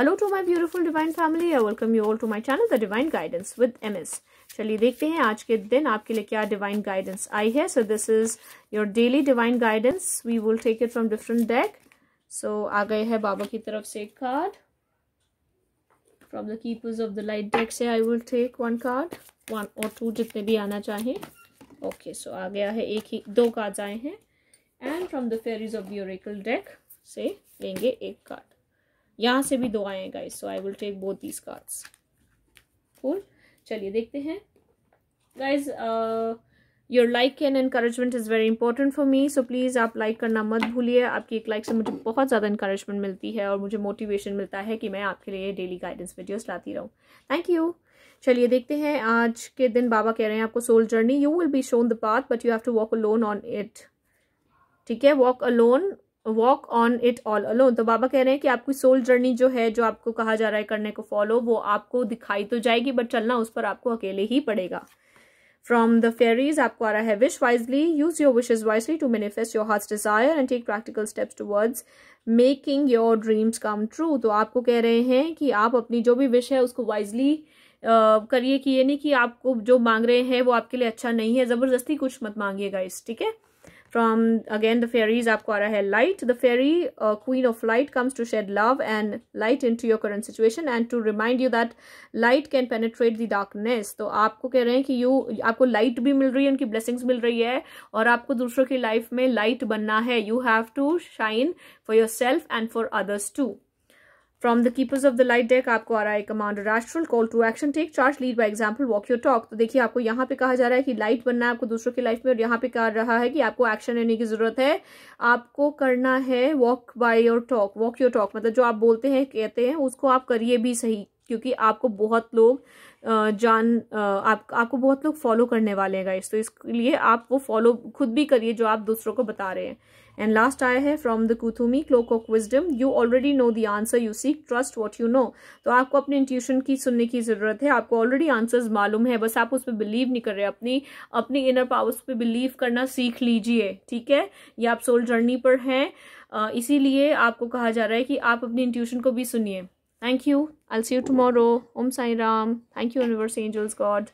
Hello to my beautiful divine family I welcome you all to my channel the divine guidance with MS चलिए देखते हैं आज के दिन आपके लिए क्या डिवाइन गाइडेंस आई है so this is your daily divine guidance we will take it from different deck so आ गए है बाबा की तरफ से एक card from the keepers of the light deck से I will take one card one और टू जितने भी आना चाहें ओके okay, सो so आ गया है एक ही दो कार्ड आए हैं and from the fairies of the oracle deck से लेंगे एक कार्ड यहाँ से भी दो आए हैं guys so I will take both these cards cool चलिए देखते हैं guys your like and encouragement is very important for me so please आप लाइक like करना मत भूलिए आपकी एक लाइक like से मुझे बहुत ज़्यादा इंकरेजमेंट मिलती है और मुझे मोटिवेशन मिलता है कि मैं आपके लिए डेली गाइडेंस वीडियोस लाती रहूँ थैंक यू चलिए देखते हैं आज के दिन बाबा कह रहे हैं आपको soul journey you will be shown the path but you have to walk alone on it ठीक है walk alone walk on it all alone तो बाबा कह रहे हैं कि आपकी सोल जर्नी जो है जो आपको कहा जा रहा है करने को फॉलो वो आपको दिखाई तो जाएगी बट चलना उस पर आपको अकेले ही पड़ेगा फ्रॉम द फेरीज आपको आ रहा है wish wisely use your wishes wisely to manifest your heart desire and take practical steps towards making your dreams come true तो आपको कह रहे हैं कि आप अपनी जो भी विश है उसको वाइजली करिए कि ये नहीं कि आपको जो मांग रहे हैं वो आपके लिए अच्छा नहीं है ज़बरदस्ती कुछ मत मांगिएगा इस ठीक है फ्रॉम अगेन द फेरीज आपको आ रहा है light the fairy queen of light comes to shed love and light into your current situation and to remind you that light can penetrate the darkness तो आपको कह रहे हैं कि यू आपको लाइट भी मिल रही है उनकी ब्लेसिंग्स मिल रही है और आपको दूसरों की लाइफ में लाइट बनना है you have to shine for yourself and for others too from the keepers of the light deck आपको आ रहा है command rational call to action take charge lead by example walk your talk तो देखिए आपको यहाँ पे कहा जा रहा है कि लाइट बनना है आपको दूसरों की लाइफ में और यहाँ पे कहा रहा है कि आपको एक्शन लेने की जरूरत है आपको करना है walk by your talk walk your talk मतलब जो आप बोलते हैं कहते हैं उसको आप करिए भी सही क्योंकि आपको बहुत लोग जान आप आपको बहुत लोग फॉलो करने वाले हैं गाइस तो इसके लिए आप वो फॉलो खुद भी करिए जो आप दूसरों को बता रहे हैं एंड लास्ट आया है from the Kuthumi cloak of wisdom you already know the answer you seek trust what you know तो आपको अपने इंट्यूशन की सुनने की ज़रूरत है आपको ऑलरेडी आंसर्स मालूम है बस आप उस पर बिलीव नहीं कर रहे अपनी अपनी इनर पावर्स पे बिलीव करना सीख लीजिए ठीक है ये आप सोल जर्नी पर हैं इसीलिए आपको कहा जा रहा है कि आप अपनी इंट्यूशन को भी सुनिए Thank you. I'll see you tomorrow. Om Sai Ram. Thank you, Universe Angels God.